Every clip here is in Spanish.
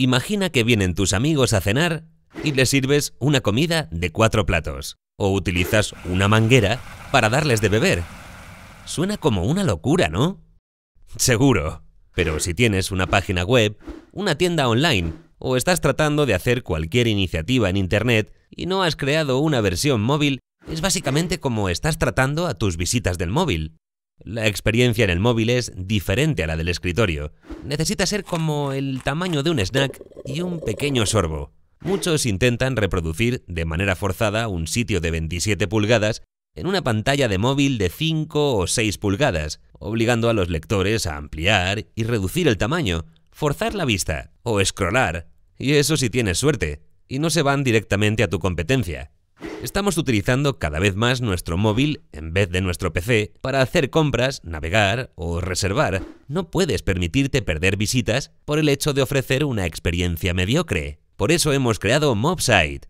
Imagina que vienen tus amigos a cenar y les sirves una comida de cuatro platos, o utilizas una manguera para darles de beber. Suena como una locura, ¿no? Seguro, pero si tienes una página web, una tienda online, o estás tratando de hacer cualquier iniciativa en Internet y no has creado una versión móvil, es básicamente como estás tratando a tus visitas del móvil. La experiencia en el móvil es diferente a la del escritorio. Necesita ser como el tamaño de un snack y un pequeño sorbo. Muchos intentan reproducir de manera forzada un sitio de 27 pulgadas en una pantalla de móvil de 5 o 6 pulgadas, obligando a los lectores a ampliar y reducir el tamaño, forzar la vista o scrollar. Y eso si tienes suerte, y no se van directamente a tu competencia. Estamos utilizando cada vez más nuestro móvil en vez de nuestro PC para hacer compras, navegar o reservar. No puedes permitirte perder visitas por el hecho de ofrecer una experiencia mediocre. Por eso hemos creado Mobsite,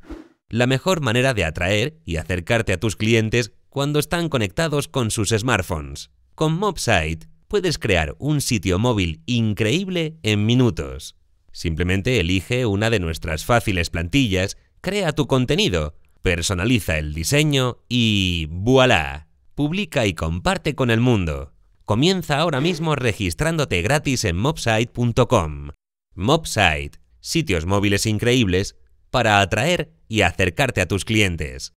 la mejor manera de atraer y acercarte a tus clientes cuando están conectados con sus smartphones. Con Mobsite puedes crear un sitio móvil increíble en minutos. Simplemente elige una de nuestras fáciles plantillas, crea tu contenido personaliza el diseño y voilà, publica y comparte con el mundo. Comienza ahora mismo registrándote gratis en mobsite.com. Mobsite, sitios móviles increíbles para atraer y acercarte a tus clientes.